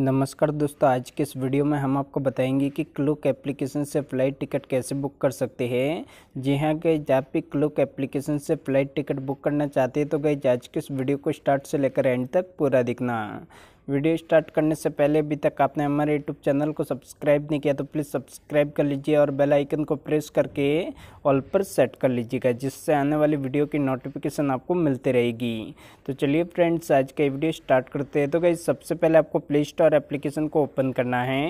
नमस्कार दोस्तों आज के इस वीडियो में हम आपको बताएंगे कि क्लुक एप्लीकेशन से फ़्लाइट टिकट कैसे बुक कर सकते हैं जी हाँ गई आप भी क्लुक एप्लीकेशन से फ़्लाइट टिकट बुक करना चाहते हैं तो गई आज के इस वीडियो को स्टार्ट से लेकर एंड तक पूरा दिखना वीडियो स्टार्ट करने से पहले अभी तक आपने हमारे यूट्यूब चैनल को सब्सक्राइब नहीं किया तो प्लीज़ सब्सक्राइब कर लीजिए और बेल आइकन को प्रेस करके ऑल पर सेट कर लीजिएगा जिससे आने वाली वीडियो की नोटिफिकेशन आपको मिलती रहेगी तो चलिए फ्रेंड्स आज का वीडियो स्टार्ट करते हैं तो गई सबसे पहले आपको प्ले स्टोर एप्लीकेशन को ओपन करना है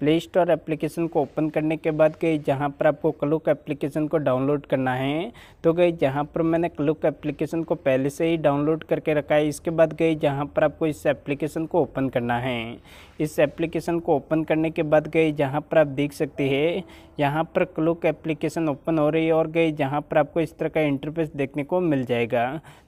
प्ले स्टोर एप्लीकेशन को ओपन करने के बाद गई जहाँ पर आपको क्लुक एप्लीकेशन को डाउनलोड करना है तो गई जहाँ पर मैंने क्लुक एप्लीकेशन को पहले से ही डाउनलोड करके रखा है इसके बाद गई जहाँ पर आपको इस एप्लीकेशन को ओपन करना है इस एप्लीकेशन को ओपन करने के बाद गए जहाँ पर आप देख सकते हैं यहाँ पर क्लुक एप्लीकेशन ओपन हो रही है और गए जहाँ पर आपको इस तरह का इंटरफेस देखने को मिल जाएगा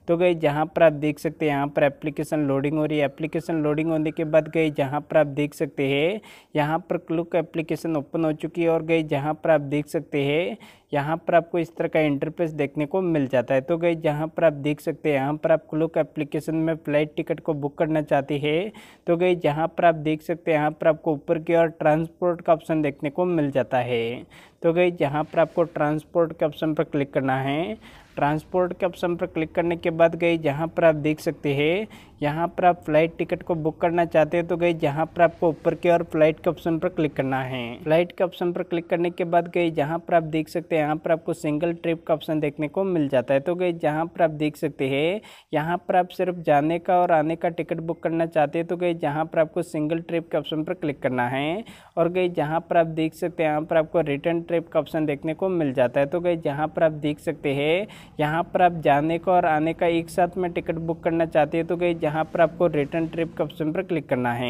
तो गए जहाँ पर आप देख सकते हैं यहाँ पर एप्लीकेशन लोडिंग हो रही है एप्लीकेशन लोडिंग होने के बाद गए जहाँ पर आप देख सकते हैं यहाँ पर क्लुक एप्लीकेशन ओपन हो चुकी है और गए जहाँ पर आप देख सकते हैं यहाँ पर आपको इस तरह का इंटरफेस देखने को मिल जाता है तो गई जहाँ पर आप देख सकते हैं यहाँ पर आप क्लोक एप्लीकेशन में फ्लाइट टिकट को बुक करना चाहते हैं तो गई जहाँ पर आप देख सकते हैं यहाँ पर आपको ऊपर की ओर ट्रांसपोर्ट का ऑप्शन देखने को मिल जाता है तो गई जहाँ पर आपको ट्रांसपोर्ट के ऑप्शन पर क्लिक करना है ट्रांसपोर्ट के ऑप्शन पर क्लिक करने के बाद गई जहाँ पर आप देख सकते हैं यहाँ पर आप फ्लाइट टिकट को बुक करना चाहते हैं तो गई जहाँ पर आपको ऊपर की ओर फ्लाइट के ऑप्शन पर क्लिक करना है फ्लाइट के ऑप्शन पर क्लिक करने के बाद गई जहाँ पर आप देख सकते हैं यहाँ पर आपको सिंगल ट्रिप का ऑप्शन देखने को मिल जाता है तो गई जहाँ पर आप देख सकते हैं यहाँ पर आप सिर्फ जाने का और आने का टिकट बुक करना चाहते हैं तो गई जहाँ पर आपको सिंगल ट्रिप के ऑप्शन पर क्लिक करना है और गई जहाँ पर आप देख सकते हैं यहाँ पर आपको रिटर्न ट्रिप ट्रिप का ऑप्शन देखने को मिल जाता है तो गई जहाँ पर आप देख सकते हैं यहाँ पर आप जाने का और आने का एक साथ में टिकट बुक करना चाहते हैं तो गई जहाँ पर आपको रिटर्न ट्रिप के ऑप्शन पर क्लिक करना है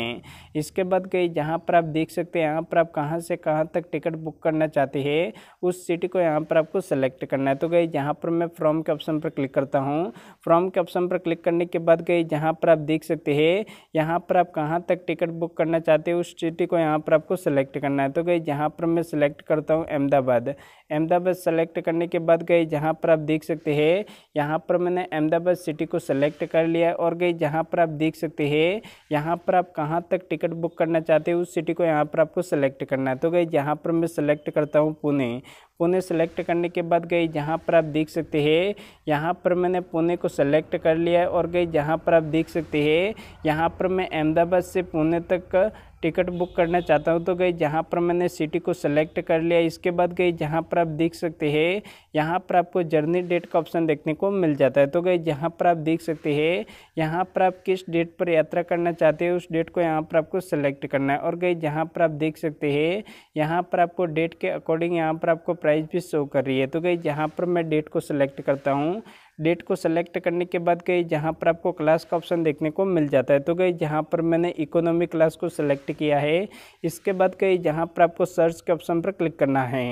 इसके बाद गई जहाँ पर आप देख सकते हैं यहाँ पर आप कहाँ से कहाँ तक टिकट बुक करना चाहते हैं उस सिटी को यहाँ पर आपको सेलेक्ट करना है तो गई जहाँ पर मैं फ्रॉम के ऑप्शन पर क्लिक करता हूँ फ्रॉम के ऑप्शन पर क्लिक करने के बाद गई जहाँ पर आप देख सकते हैं यहाँ पर आप कहाँ तक टिकट बुक करना चाहते हैं उस सिटी को यहाँ पर आपको सेलेक्ट करना है तो गई जहाँ पर मैं सिलेक्ट करता हूँ अहमदाबाद अहमदाबाद सेलेक्ट करने के बाद गई जहाँ पर आप देख सकते हैं यहाँ पर मैंने अहमदाबाद सिटी को सेलेक्ट कर लिया और गई जहाँ पर आप देख सकते हैं यहाँ पर आप कहाँ तक टिकट बुक करना चाहते हो उस सिटी को यहाँ पर आपको सेलेक्ट करना है तो गई जहाँ पर मैं सेलेक्ट करता हूँ पुणे पुणे सेलेक्ट करने के बाद गई जहाँ पर आप देख सकते हैं यहाँ पर मैंने पुणे को सेलेक्ट कर लिया है और गई जहाँ पर आप देख सकते हैं यहाँ पर मैं अहमदाबाद से पुणे तक टिकट बुक करना चाहता हूँ तो गई जहाँ पर मैंने सिटी को सेलेक्ट कर लिया इसके बाद गई जहाँ पर आप देख सकते हैं यहाँ पर आपको जर्नी डेट का ऑप्शन देखने को मिल जाता है तो गई जहाँ पर आप देख सकते हैं यहाँ पर आप किस डेट पर यात्रा करना चाहते हैं उस डेट को यहाँ पर आपको सेलेक्ट करना है और गई जहाँ पर आप देख सकते हैं यहाँ पर आपको डेट के अकॉर्डिंग यहाँ पर आपको प्राइस भी शो कर रही है तो गई जहाँ पर मैं डेट को सिलेक्ट करता हूँ डेट को सेलेक्ट करने के बाद गई जहाँ पर आपको क्लास का ऑप्शन देखने को मिल जाता है तो गई जहाँ पर मैंने इकोनॉमी क्लास को सिलेक्ट किया है इसके बाद गई जहाँ पर आपको सर्च के ऑप्शन पर क्लिक करना है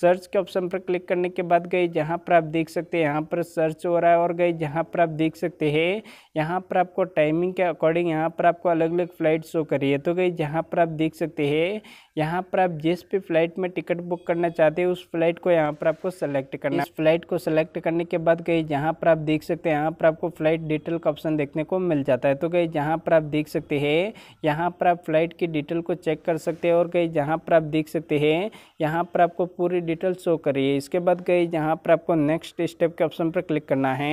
सर्च के ऑप्शन पर क्लिक करने के बाद गए जहाँ पर आप देख सकते हैं यहाँ पर सर्च हो रहा है और गए जहाँ पर आप देख सकते हैं यहाँ पर आपको टाइमिंग के अकॉर्डिंग यहाँ पर आपको अलग अलग फ़्लाइट शो करी है तो गई जहाँ पर आप देख सकते हैं यहाँ पर आप जिस भी फ्लाइट में टिकट बुक करना चाहते हैं उस फ्लाइट को यहाँ पर आपको सेलेक्ट करना है फ्लाइट को सेलेक्ट करने के बाद गई जहाँ पर आप देख सकते हैं यहाँ पर आपको फ्लाइट डिटेल का ऑप्शन देखने को मिल जाता है तो गई जहाँ पर आप देख सकते हैं यहाँ पर आप फ्लाइट की डिटेल को चेक कर सकते हैं और गई जहाँ पर आप देख सकते हैं यहाँ पर आपको पूरी डिटेल शो करिए इसके बाद गई जहाँ पर आपको नेक्स्ट स्टेप के ऑप्शन पर क्लिक करना है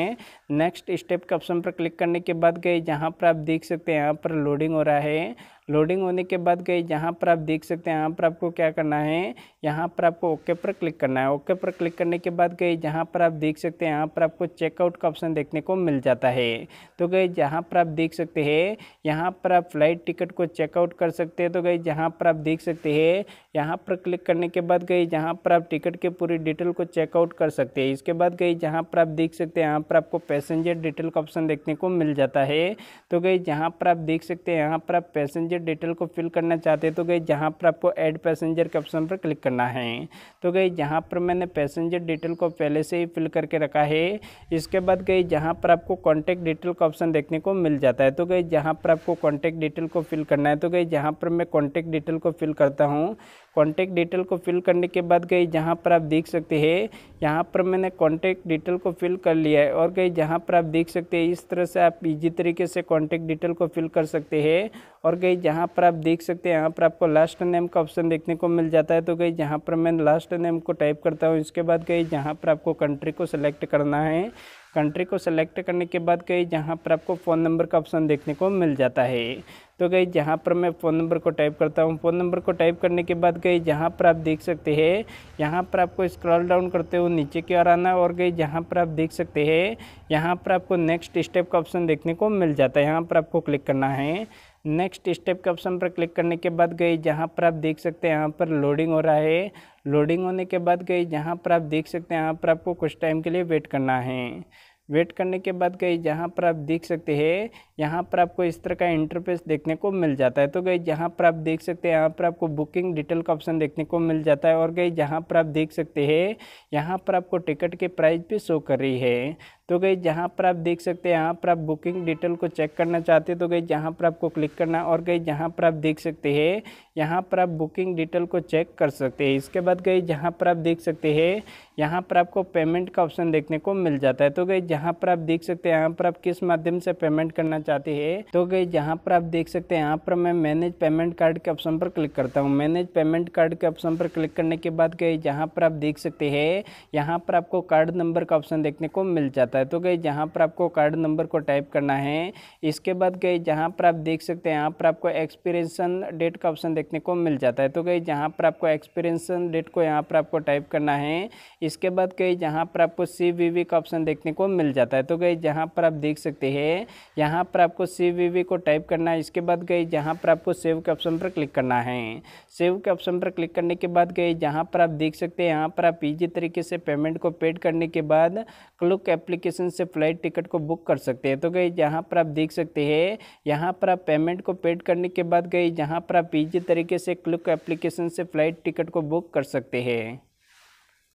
नेक्स्ट स्टेप के ऑप्शन पर क्लिक करने के बाद गई जहाँ पर आप देख सकते हैं यहाँ पर लोडिंग हो रहा है लोडिंग होने के बाद गई यहाँ पर आप देख सकते हैं यहाँ पर आपको क्या करना है यहाँ पर आपको ओके पर क्लिक करना है ओके पर क्लिक करने के बाद गई जहाँ पर आप देख सकते हैं यहाँ पर आपको चेकआउट का ऑप्शन देखने को मिल जाता है तो गई जहाँ पर आप देख सकते हैं यहाँ पर आप फ्लाइट टिकट को चेकआउट कर सकते हैं तो गई जहाँ पर आप देख सकते हैं यहाँ पर क्लिक करने के बाद गई जहाँ पर आप टिकट के पूरी डिटेल को चेकआउट कर सकते हैं इसके बाद गई जहाँ पर आप देख सकते हैं यहाँ पर आपको पैसेंजर डिटेल का ऑप्शन देखने को मिल जाता है तो गई जहाँ पर आप देख सकते हैं यहाँ पर आप पैसेंजर पैसेंजर डिटेल को फिल करना चाहते हैं तो गई जहाँ पर आपको ऐड पैसेंजर के ऑप्शन पर क्लिक करना है तो गई जहाँ पर मैंने पैसेंजर डिटेल को पहले से ही फिल करके रखा है इसके बाद गई जहाँ पर आपको कॉन्टैक्ट डिटेल का ऑप्शन देखने को मिल जाता है तो गई जहाँ पर आपको कॉन्टैक्ट डिटेल को फिल करना है तो गई जहाँ पर मैं कॉन्टैक्ट डिटेल को फिल करता हूँ कॉन्टैक्ट डिटेल को फिल करने के बाद गई जहाँ पर आप देख सकते हैं यहाँ पर मैंने कॉन्टैक्ट डिटेल को फिल कर लिया है और गई जहाँ पर आप देख सकते हैं इस तरह से आप इजी तरीके से कॉन्टैक्ट डिटेल को फिल कर सकते हैं और गई जहाँ पर आप देख सकते हैं यहाँ पर आपको लास्ट नेम का ऑप्शन देखने को मिल जाता है तो गई जहाँ पर मैं लास्ट नेम को टाइप करता हूँ इसके बाद गई जहाँ पर आपको कंट्री को सिलेक्ट करना है कंट्री को सेलेक्ट करने के बाद गई जहाँ पर आपको फ़ोन नंबर का ऑप्शन देखने को मिल जाता है तो गई जहाँ पर मैं फ़ोन नंबर को टाइप करता हूँ फ़ोन नंबर को टाइप करने के बाद गई जहाँ पर आप देख सकते हैं यहाँ पर आपको स्क्रॉल डाउन करते हुए नीचे की ओर आना और गई जहाँ पर आप देख सकते हैं यहाँ पर आपको नेक्स्ट स्टेप का ऑप्शन देखने को मिल जाता है यहाँ पर आपको क्लिक करना है नेक्स्ट स्टेप के ऑप्शन पर क्लिक करने के बाद गई जहाँ पर आप देख सकते हैं यहाँ पर लोडिंग हो रहा है लोडिंग होने के बाद गई जहाँ पर आप देख सकते हैं यहाँ पर आपको कुछ टाइम के लिए वेट करना है वेट करने के बाद गई जहाँ पर आप देख सकते हैं यहाँ पर आपको इस तरह का इंटरफेस देखने को मिल जाता है तो गई जहाँ पर आप देख सकते हैं यहाँ पर आपको बुकिंग डिटेल का ऑप्शन देखने को मिल जाता है और गई जहाँ पर आप देख सकते हैं यहाँ पर आपको टिकट के प्राइस भी शो कर रही है तो गई जहाँ पर आप देख सकते हैं यहाँ पर आप बुकिंग डिटेल को चेक करना चाहते हैं तो गई जहाँ पर आपको क्लिक करना और गई जहाँ पर आप देख सकते हैं यहाँ पर आप बुकिंग डिटेल को चेक कर सकते हैं इसके बाद गई जहाँ पर आप देख सकते हैं यहाँ पर आपको पेमेंट का ऑप्शन देखने को मिल जाता है तो गई जहाँ पर आप देख सकते हैं यहाँ पर आप किस माध्यम से पेमेंट करना चाहते हैं तो गई जहाँ पर आप देख सकते हैं यहाँ पर मैं मैनेज पेमेंट कार्ड के ऑप्शन पर क्लिक करता हूँ मैनेज पेमेंट कार्ड के ऑप्शन पर क्लिक करने के बाद गई जहाँ पर आप देख सकते हैं यहाँ पर आपको कार्ड नंबर का ऑप्शन देखने को मिल जाता है है तो गई जहाँ पर आपको कार्ड नंबर को टाइप करना है इसके बाद गई जहाँ पर आप देख सकते हैं यहाँ पर आपको एक्सपीरेशन डेट का ऑप्शन देखने को मिल जाता है तो गई जहाँ पर आपको एक्सपीरेशन डेट को यहाँ पर आपको टाइप करना है इसके बाद गई जहाँ पर आपको सी का ऑप्शन देखने को मिल जाता है तो गई जहाँ पर आप देख सकते हैं यहाँ पर आपको सी को टाइप करना है इसके बाद गई जहाँ पर आपको सेव के ऑप्शन पर क्लिक करना है सेव के ऑप्शन पर क्लिक करने के बाद गई जहाँ पर आप देख सकते हैं यहाँ पर आप ईजी तरीके से पेमेंट को पेड करने के बाद क्लुक एप्लीकेशन एप्लीकेशन से फ़्लाइट टिकट को बुक कर सकते हैं तो गई जहाँ पर आप देख सकते हैं यहाँ पर आप पेमेंट को पेड करने के बाद गई जहाँ पर आप इजी तरीके से क्लिक एप्लीकेशन से फ़्लाइट टिकट को बुक कर सकते हैं